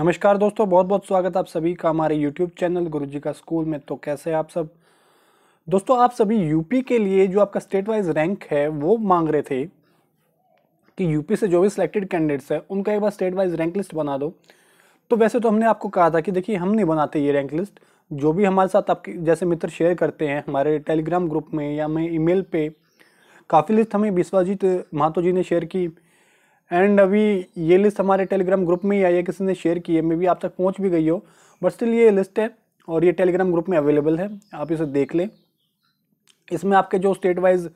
नमस्कार दोस्तों बहुत बहुत स्वागत आप सभी का हमारे यूट्यूब चैनल गुरुजी का स्कूल में तो कैसे आप सब दोस्तों आप सभी यूपी के लिए जो आपका स्टेट वाइज रैंक है वो मांग रहे थे कि यूपी से जो भी सिलेक्टेड कैंडिडेट्स हैं उनका एक बार स्टेट वाइज रैंक लिस्ट बना दो तो वैसे तो हमने आपको कहा था कि देखिए हम नहीं बनाते ये रैंक लिस्ट जो भी हमारे साथ आपके जैसे मित्र शेयर करते हैं हमारे टेलीग्राम ग्रुप में या हमें ईमेल पे काफ़ी लिस्ट हमें विश्वाजीत महातो जी ने शेयर की एंड अभी ये लिस्ट हमारे टेलीग्राम ग्रुप में ही आई है किसी ने शेयर की है मे भी आप तक पहुँच भी गई हो बट स्टिल ये लिस्ट है और ये टेलीग्राम ग्रुप में अवेलेबल है आप इसे देख लें इसमें आपके जो स्टेट वाइज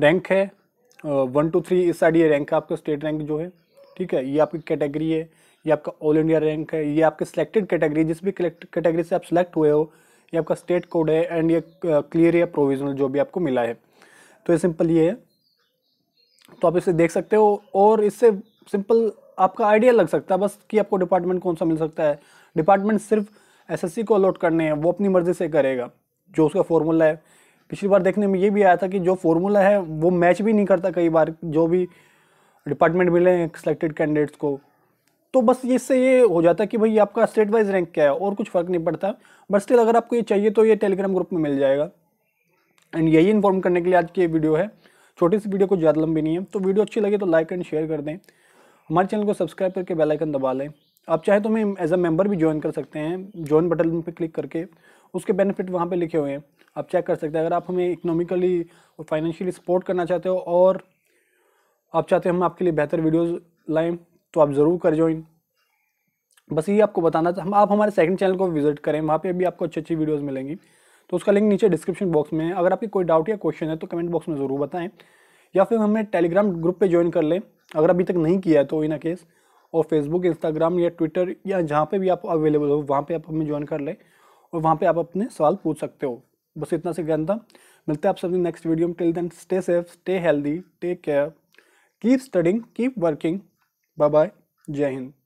रैंक है वन टू थ्री इस साइड ये रैंक है आपका स्टेट रैंक जो है ठीक है ये आपकी कैटेगरी है ये आपका ऑल इंडिया रैंक है ये आपके सिलेक्टेड कैटेगरी जिस भी कैटेगरी से आप सिलेक्ट हुए हो ये आपका स्टेट कोड है एंड ये क्लियर या प्रोविजनल जो भी आपको मिला है तो ये सिंपल ये है तो आप इसे देख सकते हो और इससे सिंपल आपका आइडिया लग सकता है बस कि आपको डिपार्टमेंट कौन सा मिल सकता है डिपार्टमेंट सिर्फ एसएससी को अलॉट करने हैं वो अपनी मर्ज़ी से करेगा जो उसका फॉर्मूला है पिछली बार देखने में ये भी आया था कि जो फॉर्मूला है वो मैच भी नहीं करता कई बार जो भी डिपार्टमेंट मिले हैं सिलेक्टेड कैंडिडेट्स को तो बस इससे ये हो जाता है कि भाई आपका स्टेट वाइज रैंक क्या है और कुछ फ़र्क नहीं पड़ता बट स्टिल अगर आपको ये चाहिए तो ये टेलीग्राम ग्रुप में मिल जाएगा एंड यही इन्फॉर्म करने के लिए आज की वीडियो है छोटी सी वीडियो को ज़्यादा लंबी नहीं है तो वीडियो अच्छी लगे तो लाइक एंड शेयर कर दें हमारे चैनल को सब्सक्राइब करके बेलाइकन दबा लें आप चाहे तो हमें एज अ मेम्बर भी ज्वाइन कर सकते हैं ज्वाइन बटन पर क्लिक करके उसके बेनिफिट वहाँ पर लिखे हुए हैं आप चेक कर सकते हैं अगर आप हमें इकनॉमिकली और फाइनेंशियली सपोर्ट करना चाहते हो और आप चाहते हैं हम आपके लिए बेहतर वीडियोज़ लाएँ तो आप ज़रूर कर ज्वाइन बस ये आपको बताना हम आप हमारे सेकंड चैनल को विजिट करें वहाँ पे भी आपको अच्छी अच्छी वीडियोस मिलेंगी तो उसका लिंक नीचे डिस्क्रिप्शन बॉक्स में है अगर आपकी कोई डाउट या क्वेश्चन है तो कमेंट बॉक्स में ज़रूर बताएं या फिर हमें टेलीग्राम ग्रुप पे ज्वाइन कर लें अगर अभी तक नहीं किया है तो इन केस और फेसबुक इंस्टाग्राम या ट्विटर या जहाँ पर भी आप अवेलेबल हो वहाँ पर आप हमें ज्वाइन कर लें और वहाँ पर आप अपने सवाल पूछ सकते हो बस इतना से ज्ञान था मिलते हैं आप सभी नेक्स्ट वीडियो में till then stay safe stay healthy take care keep studying keep working bye bye Jai Hind